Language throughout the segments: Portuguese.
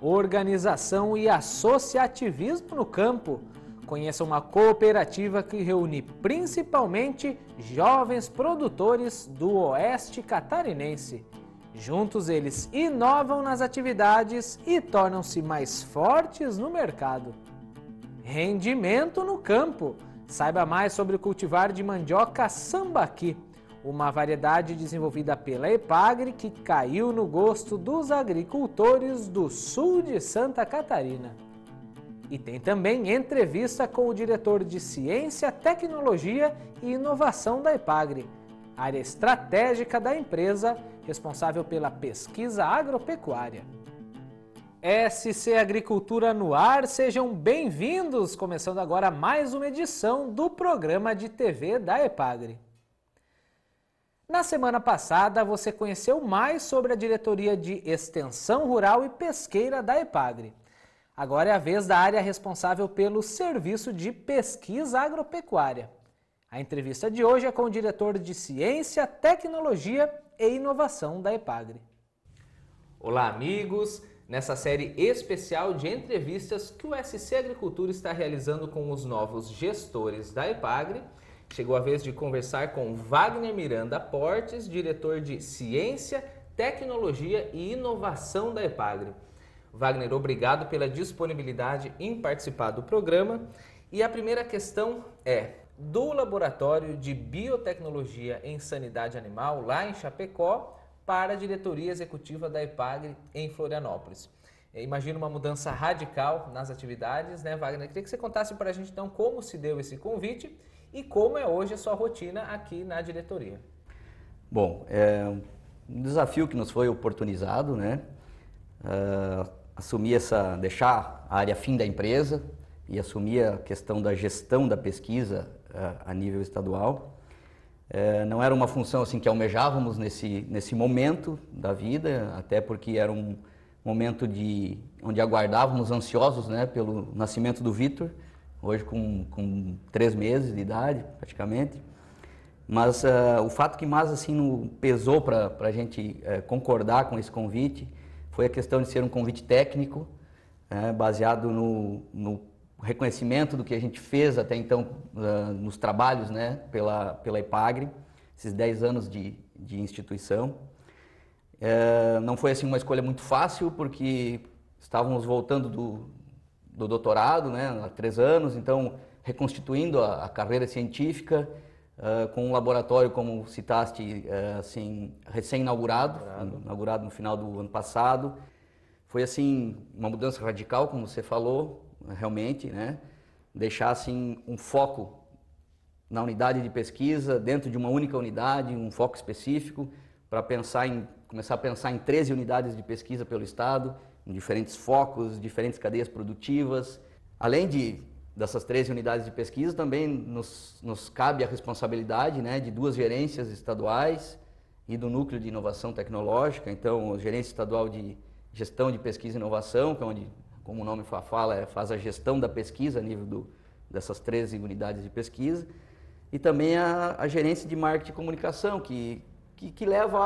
organização e associativismo no campo. Conheça uma cooperativa que reúne principalmente jovens produtores do Oeste Catarinense. Juntos eles inovam nas atividades e tornam-se mais fortes no mercado. Rendimento no campo. Saiba mais sobre cultivar de mandioca sambaqui uma variedade desenvolvida pela Epagre que caiu no gosto dos agricultores do sul de Santa Catarina. E tem também entrevista com o diretor de Ciência, Tecnologia e Inovação da Epagre, área estratégica da empresa responsável pela pesquisa agropecuária. SC Agricultura no Ar, sejam bem-vindos! Começando agora mais uma edição do programa de TV da Epagre. Na semana passada, você conheceu mais sobre a Diretoria de Extensão Rural e Pesqueira da EPAGRE. Agora é a vez da área responsável pelo Serviço de Pesquisa Agropecuária. A entrevista de hoje é com o diretor de Ciência, Tecnologia e Inovação da EPAGRE. Olá, amigos! Nessa série especial de entrevistas que o SC Agricultura está realizando com os novos gestores da EPAGRE, Chegou a vez de conversar com Wagner Miranda Portes, diretor de Ciência, Tecnologia e Inovação da EPAGRE. Wagner, obrigado pela disponibilidade em participar do programa. E a primeira questão é: do Laboratório de Biotecnologia em Sanidade Animal, lá em Chapecó, para a diretoria executiva da EPAGRE em Florianópolis. Imagina uma mudança radical nas atividades, né, Wagner? Queria que você contasse para a gente, então, como se deu esse convite e como é hoje a sua rotina aqui na diretoria? Bom, é um desafio que nos foi oportunizado, né? Uh, assumir essa, deixar a área fim da empresa e assumir a questão da gestão da pesquisa uh, a nível estadual. É, não era uma função assim que almejávamos nesse, nesse momento da vida, até porque era um momento de onde aguardávamos ansiosos, né, pelo nascimento do Vitor hoje com, com três meses de idade, praticamente. Mas uh, o fato que mais assim, no, pesou para a gente uh, concordar com esse convite foi a questão de ser um convite técnico, uh, baseado no, no, reconhecimento do que a gente fez até então ah, nos trabalhos né, pela, pela IPAGRE, esses 10 anos de, de instituição. Eh, não foi assim uma escolha muito fácil, porque estávamos voltando do, do doutorado, né, há três anos, então reconstituindo a, a carreira científica uh, com um laboratório, como citaste, uh, assim, recém-inaugurado, inaugurado. inaugurado no final do ano passado. Foi, assim, uma mudança radical, como você falou, realmente, né? Deixar, assim, um foco na unidade de pesquisa, dentro de uma única unidade, um foco específico, para pensar em começar a pensar em 13 unidades de pesquisa pelo estado, com diferentes focos, diferentes cadeias produtivas. Além de dessas três unidades de pesquisa, também nos, nos cabe a responsabilidade né, de duas gerências estaduais e do Núcleo de Inovação Tecnológica, então, a Gerência Estadual de Gestão de Pesquisa e Inovação, que é onde, como o nome fala, é, faz a gestão da pesquisa a nível do, dessas três unidades de pesquisa, e também a, a Gerência de Marketing e Comunicação, que, que, que leva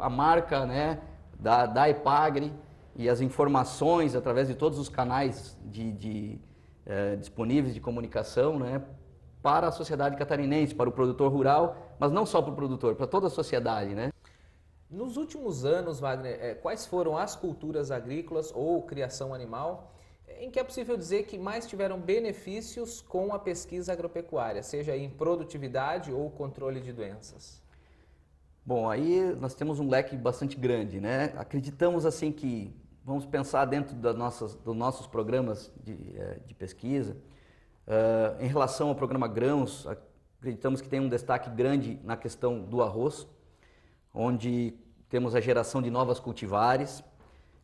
a, a marca né, da, da EPAGRE e as informações através de todos os canais de, de eh, disponíveis de comunicação né, para a sociedade catarinense, para o produtor rural, mas não só para o produtor, para toda a sociedade. Né? Nos últimos anos, Wagner, eh, quais foram as culturas agrícolas ou criação animal eh, em que é possível dizer que mais tiveram benefícios com a pesquisa agropecuária, seja em produtividade ou controle de doenças? Bom, aí nós temos um leque bastante grande, né? Acreditamos assim que vamos pensar dentro das nossas, dos nossos programas de, eh, de pesquisa, uh, em relação ao programa Grãos, acreditamos que tem um destaque grande na questão do arroz, onde temos a geração de novas cultivares,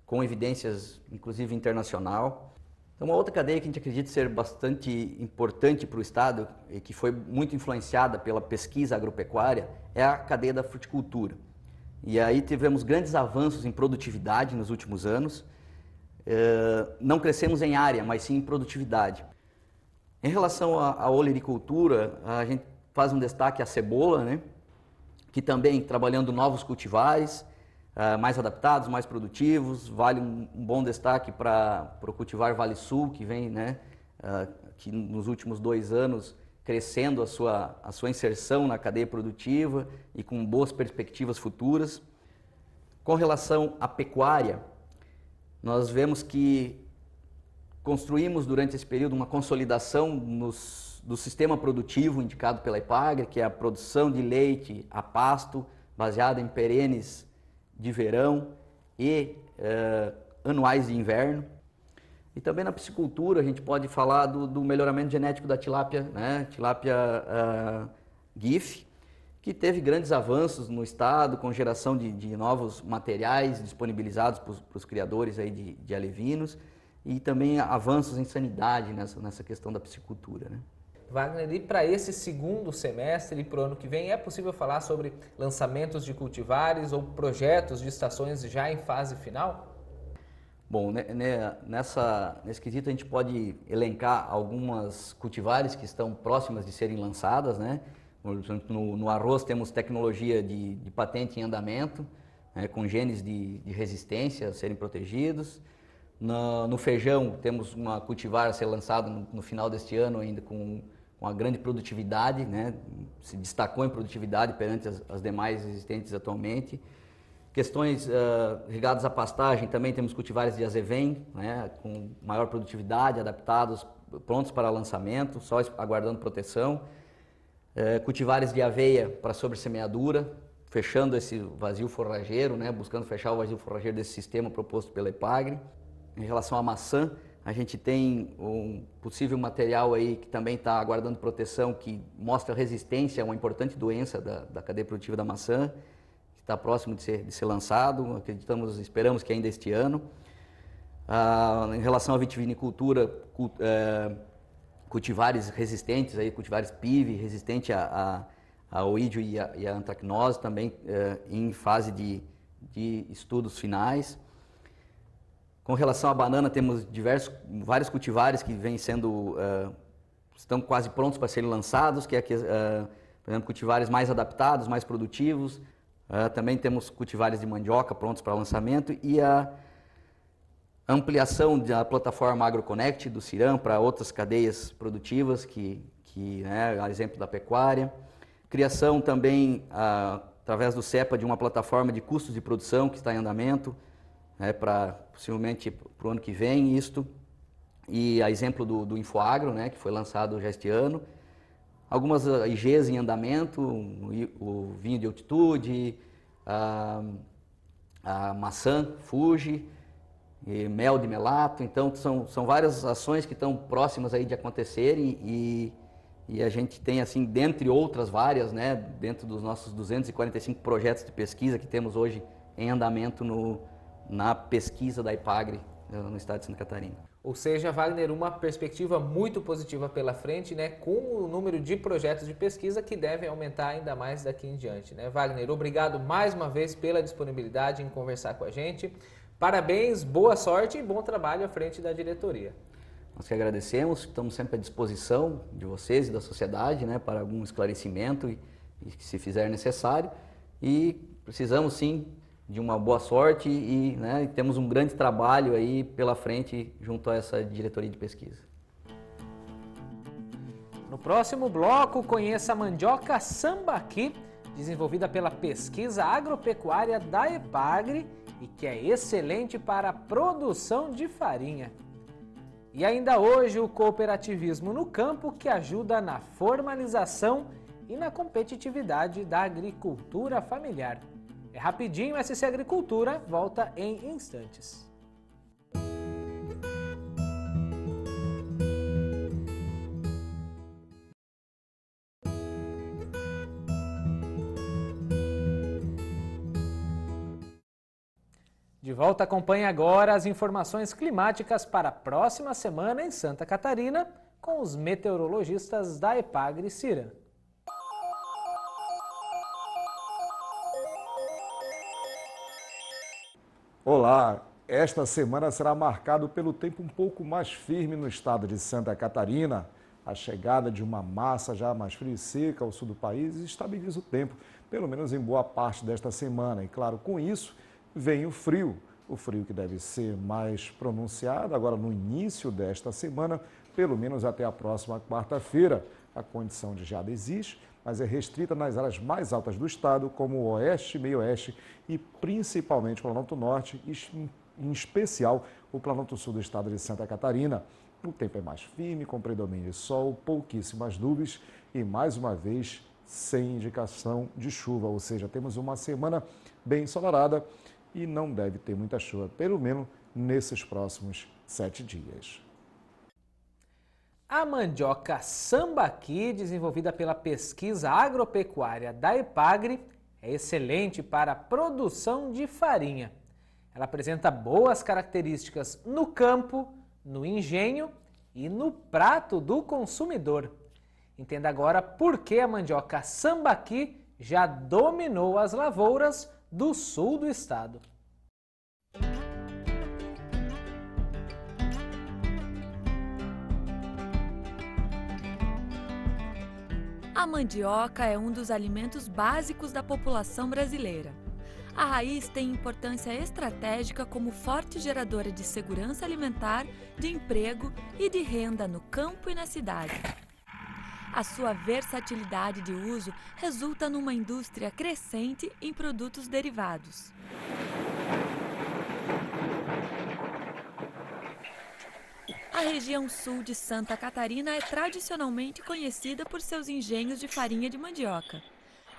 com evidências inclusive internacional. Então, uma outra cadeia que a gente acredita ser bastante importante para o Estado e que foi muito influenciada pela pesquisa agropecuária é a cadeia da fruticultura. E aí tivemos grandes avanços em produtividade nos últimos anos. Eh, não crescemos em área, mas sim em produtividade. Em relação à olericultura, a gente faz um destaque à cebola, né? que também trabalhando novos cultivares, eh, mais adaptados, mais produtivos, vale um bom destaque para o cultivar Vale Sul, que vem, né? Eh, que nos últimos dois anos crescendo a sua, a sua inserção na cadeia produtiva e com boas perspectivas futuras. Com relação à pecuária, nós vemos que construímos durante esse período uma consolidação nos, do sistema produtivo indicado pela IPAGRE, que é a produção de leite a pasto, baseada em perenes de verão e uh, anuais de inverno. E também na piscicultura a gente pode falar do, do melhoramento genético da tilápia, né? tilápia uh, GIF, que teve grandes avanços no estado com geração de, de novos materiais disponibilizados para os criadores aí de, de, alevinos e também avanços em sanidade nessa, nessa questão da piscicultura. Né? Wagner, e para esse segundo semestre e para o ano que vem, é possível falar sobre lançamentos de cultivares ou projetos de estações já em fase final? Bom, né, né, nessa, nesse quesito a gente pode elencar algumas cultivares que estão próximas de serem lançadas, né? No, no arroz temos tecnologia de, de patente em andamento, né, com genes de, de, resistência a serem protegidos. No, no, feijão temos uma cultivar a ser lançada no, no final deste ano ainda com uma grande produtividade, né? se destacou em produtividade perante as, as demais existentes atualmente. Questões uh, ligadas à pastagem, também temos cultivares de azevém, né, com maior produtividade, adaptados, prontos para lançamento, só aguardando proteção. Uh, cultivares de aveia para sobressemeadura, fechando esse vazio forrageiro, né, buscando fechar o vazio forrageiro desse sistema proposto pela EPAGRE. Em relação à maçã, a gente tem um possível material aí que também está aguardando proteção, que mostra resistência a uma importante doença da, da cadeia produtiva da maçã está próximo de ser, de ser lançado, acreditamos, esperamos que ainda este ano. Ah, em relação à vitivinicultura, cult, é, cultivares resistentes, aí, cultivares PIV, resistente a, a, ao ídio e a, e a antracnose, também é, em fase de, de estudos finais. Com relação à banana, temos diversos, vários cultivares que vêm sendo, é, estão quase prontos para serem lançados, que é, é por exemplo, cultivares mais adaptados, mais produtivos, Uh, também temos cultivares de mandioca prontos para lançamento e a ampliação da plataforma AgroConnect do Ciram para outras cadeias produtivas, que, que né, é exemplo da pecuária. Criação também, uh, através do CEPA, de uma plataforma de custos de produção que está em andamento, né, para possivelmente para o ano que vem, isto. E a exemplo do, do InfoAgro, né, que foi lançado já este ano algumas ah, IGs em andamento, o vinho de altitude, a, a maçã Fuji, mel de melato. Então, são, são várias ações que estão próximas aí de acontecerem e, e a gente tem, assim, dentre outras várias, né, dentro dos nossos 245 projetos de pesquisa que temos hoje em andamento no, na pesquisa da IPAGRE eh, no estado de Santa Catarina. Ou seja, Wagner, uma perspectiva muito positiva pela frente, né, com o número de projetos de pesquisa que devem aumentar ainda mais daqui em diante. Né? Wagner, obrigado mais uma vez pela disponibilidade em conversar com a gente. Parabéns, boa sorte e bom trabalho à frente da diretoria. Nós que agradecemos, estamos sempre à disposição de vocês e da sociedade né, para algum esclarecimento, e, e se fizer necessário. E precisamos sim de uma boa sorte e né, temos um grande trabalho aí pela frente junto a essa diretoria de pesquisa. No próximo bloco, conheça a mandioca sambaqui, desenvolvida pela pesquisa agropecuária da EPAGRE e que é excelente para a produção de farinha. E ainda hoje, o cooperativismo no campo que ajuda na formalização e na competitividade da agricultura familiar. É rapidinho, SC Agricultura volta em instantes. De volta, acompanhe agora as informações climáticas para a próxima semana em Santa Catarina com os meteorologistas da Epagre Cira. Olá, esta semana será marcado pelo tempo um pouco mais firme no estado de Santa Catarina. A chegada de uma massa já mais fria e seca ao sul do país estabiliza o tempo, pelo menos em boa parte desta semana. E claro, com isso vem o frio. O frio que deve ser mais pronunciado agora no início desta semana, pelo menos até a próxima quarta-feira. A condição de geada existe, mas é restrita nas áreas mais altas do estado, como o Oeste, Meio-Oeste e principalmente o Planalto Norte, em especial o Planalto Sul do estado de Santa Catarina. O tempo é mais firme, com predomínio de sol, pouquíssimas nuvens e, mais uma vez, sem indicação de chuva, ou seja, temos uma semana bem ensolarada e não deve ter muita chuva, pelo menos nesses próximos sete dias. A mandioca sambaqui, desenvolvida pela pesquisa agropecuária da EPAGRE, é excelente para a produção de farinha. Ela apresenta boas características no campo, no engenho e no prato do consumidor. Entenda agora por que a mandioca sambaqui já dominou as lavouras do sul do estado. A mandioca é um dos alimentos básicos da população brasileira. A raiz tem importância estratégica como forte geradora de segurança alimentar, de emprego e de renda no campo e na cidade. A sua versatilidade de uso resulta numa indústria crescente em produtos derivados. A região sul de Santa Catarina é tradicionalmente conhecida por seus engenhos de farinha de mandioca.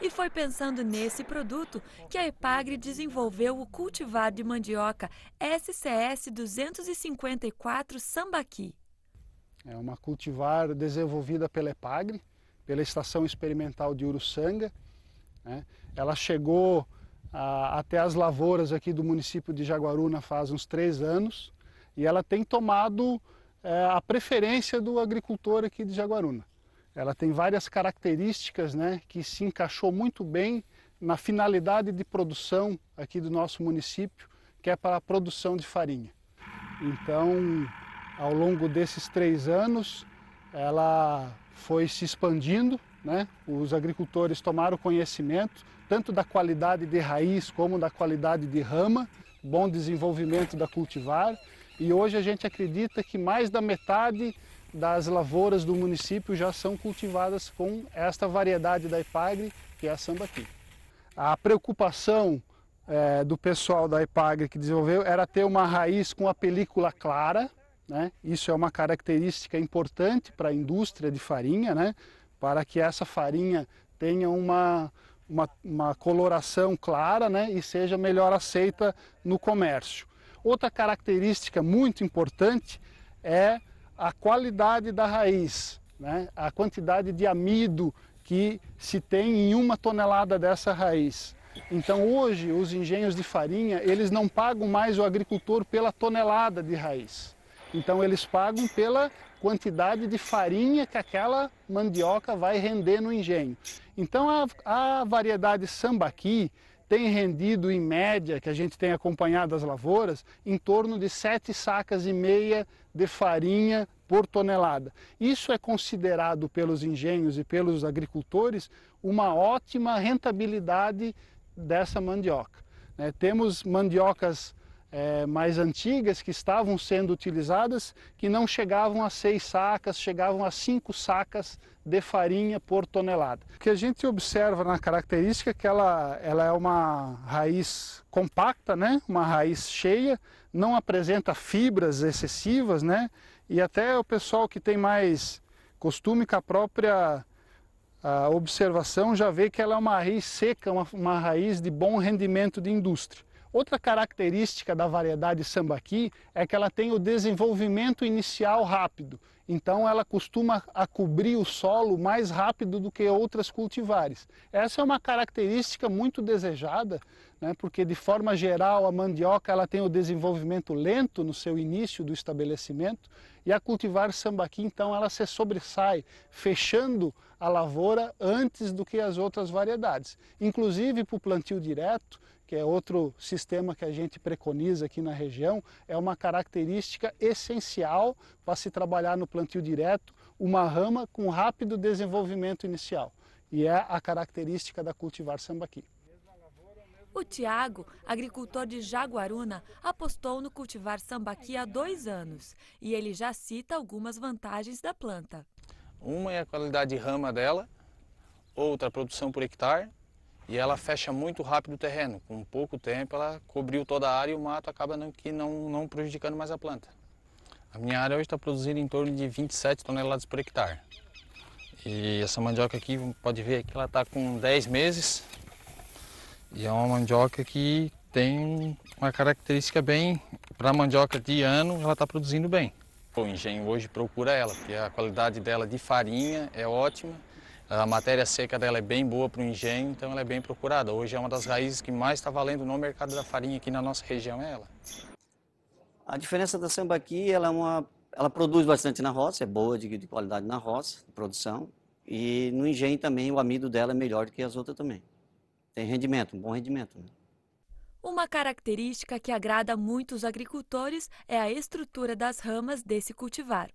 E foi pensando nesse produto que a Epagre desenvolveu o cultivar de mandioca SCS 254 Sambaqui. É uma cultivar desenvolvida pela Epagre, pela Estação Experimental de Uruçanga. Né? Ela chegou a, ah, até as lavouras aqui do município de Jaguaruna faz uns três anos e ela tem tomado é, a preferência do agricultor aqui de Jaguaruna. Ela tem várias características né, que se encaixou muito bem na finalidade de produção aqui do nosso município, que é para a produção de farinha. Então, ao longo desses três anos, ela foi se expandindo, né? os agricultores tomaram conhecimento tanto da qualidade de raiz como da qualidade de rama, bom desenvolvimento da cultivar e hoje a gente acredita que mais da metade das lavouras do município já são cultivadas com esta variedade da Ipagre, que é a sambaqui. A preocupação é, do pessoal da Ipagre que desenvolveu era ter uma raiz com a película clara, né? isso é uma característica importante para a indústria de farinha, né? para que essa farinha tenha uma, uma, uma coloração clara né? e seja melhor aceita no comércio. Outra característica muito importante é a qualidade da raiz, né? a quantidade de amido que se tem em uma tonelada dessa raiz. Então hoje os engenhos de farinha eles não pagam mais o agricultor pela tonelada de raiz. Então eles pagam pela quantidade de farinha que aquela mandioca vai render no engenho. Então a, a variedade sambaqui tem rendido em média, que a gente tem acompanhado as lavouras, em torno de 7 sacas e meia de farinha por tonelada. Isso é considerado pelos engenhos e pelos agricultores uma ótima rentabilidade dessa mandioca. Né? Temos mandiocas é, mais antigas que estavam sendo utilizadas, que não chegavam a seis sacas, chegavam a cinco sacas de farinha por tonelada. O que a gente observa na característica é que ela, ela é uma raiz compacta, né? uma raiz cheia, não apresenta fibras excessivas, né? e até o pessoal que tem mais costume com a própria a observação já vê que ela é uma raiz seca, uma, uma raiz de bom rendimento de indústria. Outra característica da variedade sambaqui é que ela tem o desenvolvimento inicial rápido, então ela costuma a cobrir o solo mais rápido do que outras cultivares. Essa é uma característica muito desejada, né, porque de forma geral a mandioca ela tem o desenvolvimento lento no seu início do estabelecimento e a cultivar sambaqui então ela se sobressai, fechando a lavoura antes do que as outras variedades. Inclusive para o plantio direto, que é outro sistema que a gente preconiza aqui na região, é uma característica essencial para se trabalhar no plantio direto, uma rama com rápido desenvolvimento inicial. E é a característica da cultivar sambaqui. O Tiago, agricultor de Jaguaruna, apostou no cultivar sambaqui há dois anos e ele já cita algumas vantagens da planta. Uma é a qualidade de rama dela, outra a produção por hectare e ela fecha muito rápido o terreno. Com pouco tempo ela cobriu toda a área e o mato acaba não, que não, não prejudicando mais a planta. A minha área hoje está produzindo em torno de 27 toneladas por hectare. E essa mandioca aqui, pode ver que ela está com 10 meses. E é uma mandioca que tem uma característica bem, para mandioca de ano, ela está produzindo bem. O engenho hoje procura ela, porque a qualidade dela de farinha é ótima a matéria seca dela é bem boa para o engenho, então ela é bem procurada. Hoje é uma das raízes que mais está valendo no mercado da farinha aqui na nossa região, é ela. A diferença da sambaqui, ela é uma, ela produz bastante na roça, é boa de, de qualidade na roça, de produção, e no engenho também o amido dela é melhor do que as outras também. Tem rendimento, um bom rendimento. Né? Uma característica que agrada muitos agricultores é a estrutura das ramas desse cultivar.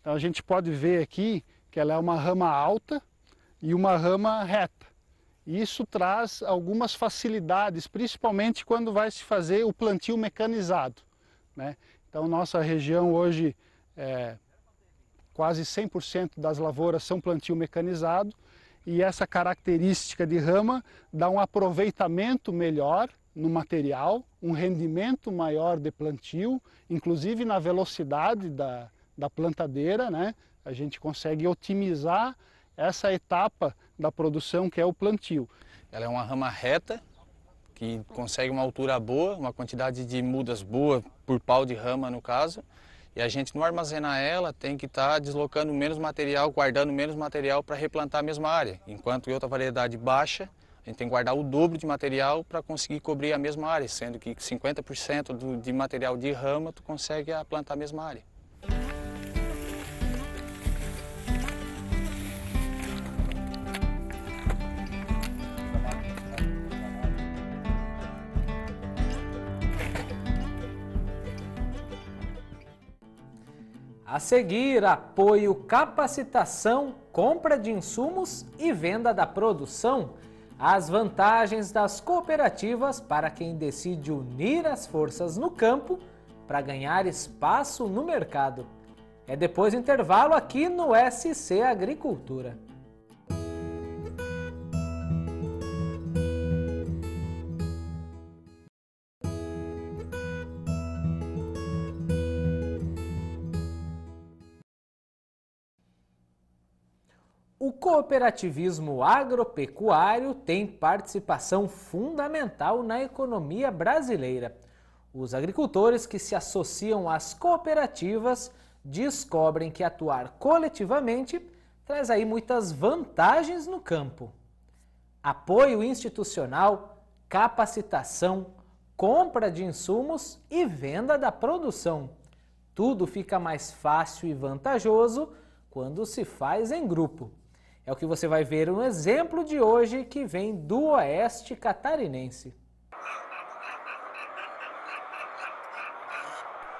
Então a gente pode ver aqui que ela é uma rama alta e uma rama reta. E isso traz algumas facilidades, principalmente quando vai se fazer o plantio mecanizado. Né? Então, nossa região hoje, é, quase 100% das lavouras são plantio mecanizado, e essa característica de rama dá um aproveitamento melhor no material, um rendimento maior de plantio, inclusive na velocidade da, da plantadeira, né? a gente consegue otimizar essa etapa da produção que é o plantio. Ela é uma rama reta que consegue uma altura boa, uma quantidade de mudas boa por pau de rama no caso. E a gente não armazenar ela, tem que estar tá deslocando menos material, guardando menos material para replantar a mesma área. Enquanto em outra variedade baixa, a gente tem que guardar o dobro de material para conseguir cobrir a mesma área, sendo que 50% do, de material de rama tu consegue plantar a mesma área. A seguir, apoio, capacitação, compra de insumos e venda da produção. As vantagens das cooperativas para quem decide unir as forças no campo para ganhar espaço no mercado. É depois do intervalo aqui no SC Agricultura. O cooperativismo agropecuário tem participação fundamental na economia brasileira. Os agricultores que se associam às cooperativas descobrem que atuar coletivamente traz aí muitas vantagens no campo. Apoio institucional, capacitação, compra de insumos e venda da produção. Tudo fica mais fácil e vantajoso quando se faz em grupo. É o que você vai ver no exemplo de hoje que vem do Oeste Catarinense.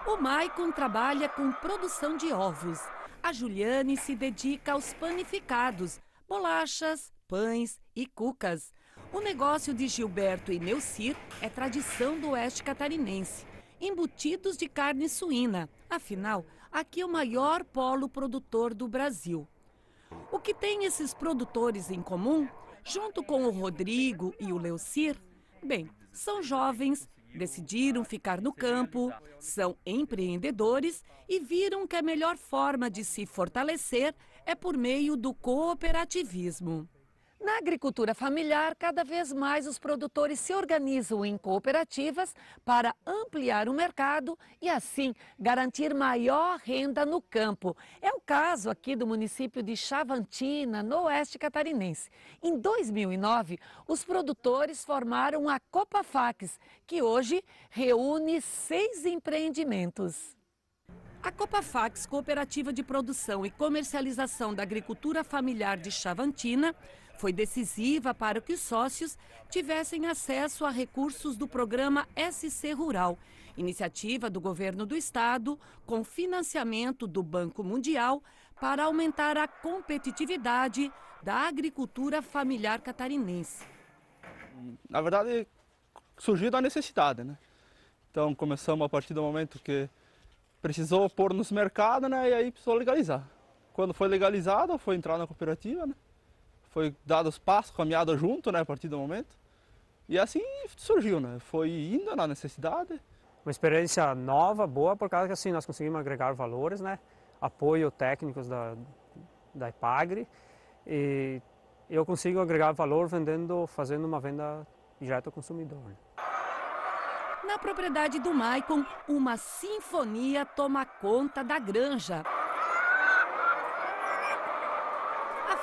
O Maicon trabalha com produção de ovos. A Juliane se dedica aos panificados, bolachas, pães e cucas. O negócio de Gilberto e Neucir é tradição do oeste catarinense. Embutidos de carne suína. Afinal, aqui é o maior polo produtor do Brasil. O que tem esses produtores em comum, junto com o Rodrigo e o Leucir? Bem, são jovens, decidiram ficar no campo, são empreendedores e viram que a melhor forma de se fortalecer é por meio do cooperativismo. Na agricultura familiar, cada vez mais os produtores se organizam em cooperativas para ampliar o mercado e, assim, garantir maior renda no campo. É o caso aqui do município de Chavantina, no oeste catarinense. Em 2009, os produtores formaram a Copa Fax, que hoje reúne seis empreendimentos. A Copafax, Cooperativa de Produção e Comercialização da Agricultura Familiar de Chavantina, foi decisiva para que os sócios tivessem acesso a recursos do programa SC Rural, iniciativa do governo do estado com financiamento do Banco Mundial para aumentar a competitividade da agricultura familiar catarinense. Na verdade, surgiu da necessidade, né? Então começamos a partir do momento que precisou pôr nos mercados, né? E aí precisou legalizar. Quando foi legalizado, foi entrar na cooperativa, né? foi dado os passos, caminhada junto, né, a partir do momento. E assim surgiu, né? Foi indo na necessidade. Uma experiência nova, boa, por causa que assim nós conseguimos agregar valores, né? Apoio técnicos da da Ipagre e eu consigo agregar valor vendendo, fazendo uma venda direta ao consumidor. Né? Na propriedade do Maicon, uma sinfonia toma conta da granja.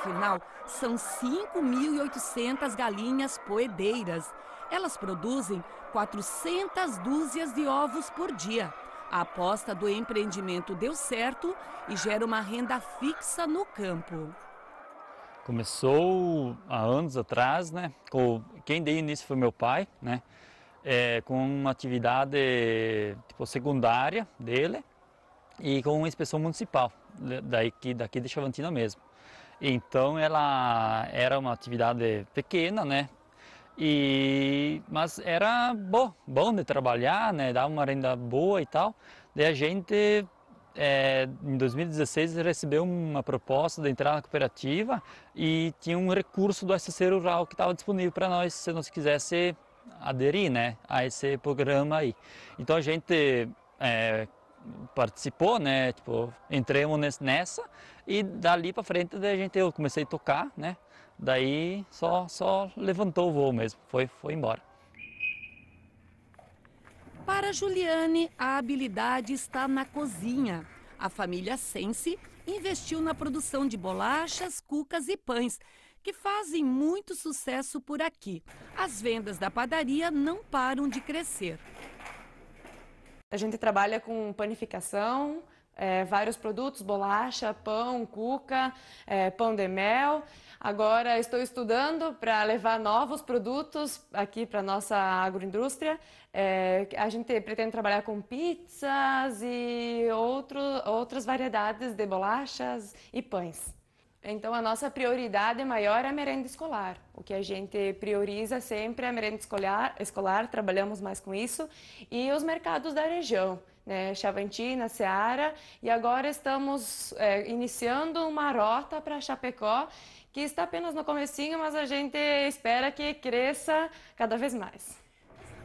Afinal, são 5.800 galinhas poedeiras. Elas produzem 400 dúzias de ovos por dia. A aposta do empreendimento deu certo e gera uma renda fixa no campo. Começou há anos atrás, né? Quem deu início foi meu pai, né? É, com uma atividade tipo, secundária dele e com uma inspeção municipal, daqui, daqui de Chavantina mesmo. Então ela era uma atividade pequena, né? E mas era bom, bom de trabalhar, né? Dava uma renda boa e tal. Daí a gente é, em 2016 recebeu uma proposta de entrar na cooperativa e tinha um recurso do SC Rural que estava disponível para nós se nós quisesse aderir, né? A esse programa aí. Então a gente é, participou, né? Tipo, entramos nessa e dali para frente daí a gente eu comecei a tocar, né? Daí só só levantou o voo mesmo, foi foi embora. Para Juliane, a habilidade está na cozinha. A família Sense investiu na produção de bolachas, cucas e pães, que fazem muito sucesso por aqui. As vendas da padaria não param de crescer. A gente trabalha com panificação, é, vários produtos, bolacha, pão, cuca, é, pão de mel. Agora estou estudando para levar novos produtos aqui para a nossa agroindústria. É, a gente pretende trabalhar com pizzas e outro, outras variedades de bolachas e pães. Então, a nossa prioridade maior é a merenda escolar. O que a gente prioriza sempre é a merenda escolar, escolar trabalhamos mais com isso, e os mercados da região, né? Chavantina, Seara, e agora estamos é, iniciando uma rota para Chapecó, que está apenas no comecinho, mas a gente espera que cresça cada vez mais.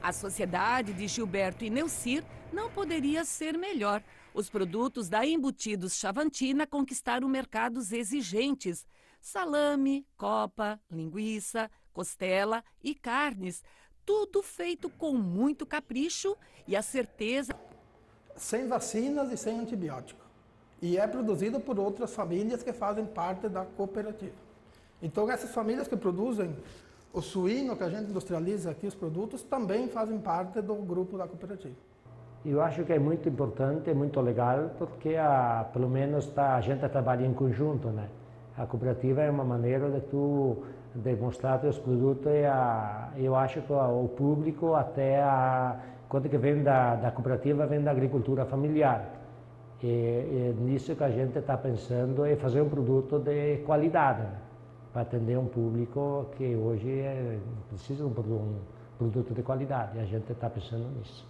A sociedade de Gilberto e Neucir não poderia ser melhor. Os produtos da Embutidos Chavantina conquistaram mercados exigentes: salame, copa, linguiça, costela e carnes. Tudo feito com muito capricho e a certeza. Sem vacinas e sem antibiótico. E é produzido por outras famílias que fazem parte da cooperativa. Então, essas famílias que produzem o suíno que a gente industrializa aqui, os produtos, também fazem parte do grupo da cooperativa. Eu acho que é muito importante, é muito legal, porque a, pelo menos tá, a gente trabalha em conjunto, né? A cooperativa é uma maneira de tu demonstrar os produtos e a, eu acho que o público até a quanto que vem da, da cooperativa vem da agricultura familiar. E, e nisso que a gente está pensando é fazer um produto de qualidade, né? para atender um público que hoje é, precisa de um, um produto de qualidade. E a gente está pensando nisso.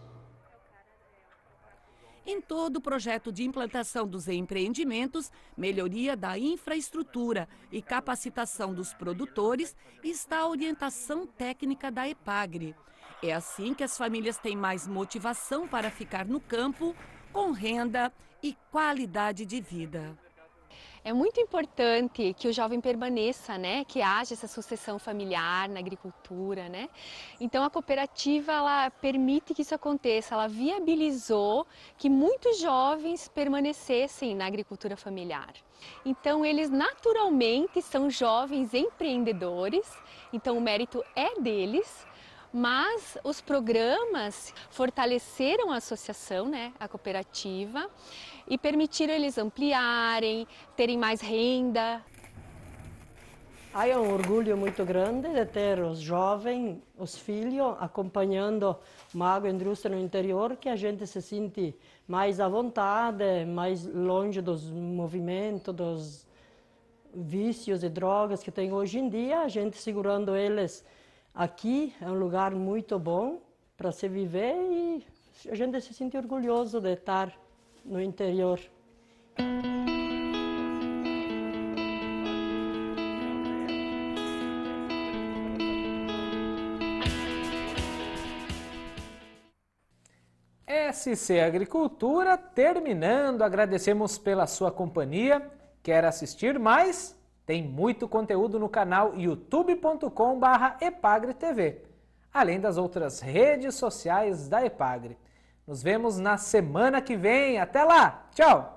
Em todo o projeto de implantação dos empreendimentos, melhoria da infraestrutura e capacitação dos produtores está a orientação técnica da EPAGRE. É assim que as famílias têm mais motivação para ficar no campo, com renda e qualidade de vida. É muito importante que o jovem permaneça, né? Que haja essa sucessão familiar na agricultura, né? Então a cooperativa ela permite que isso aconteça, ela viabilizou que muitos jovens permanecessem na agricultura familiar. Então eles naturalmente são jovens empreendedores, então o mérito é deles mas os programas fortaleceram a associação, né, a cooperativa, e permitiram eles ampliarem, terem mais renda. Aí é um orgulho muito grande de ter os jovens, os filhos, acompanhando uma indústria no interior, que a gente se sente mais à vontade, mais longe dos movimentos, dos vícios e drogas que tem hoje em dia, a gente segurando eles Aqui é um lugar muito bom para se viver e a gente se sente orgulhoso de estar no interior. SC Agricultura terminando. Agradecemos pela sua companhia. Quer assistir mais? Tem muito conteúdo no canal youtube.com.br tv, além das outras redes sociais da Epagre. Nos vemos na semana que vem. Até lá! Tchau!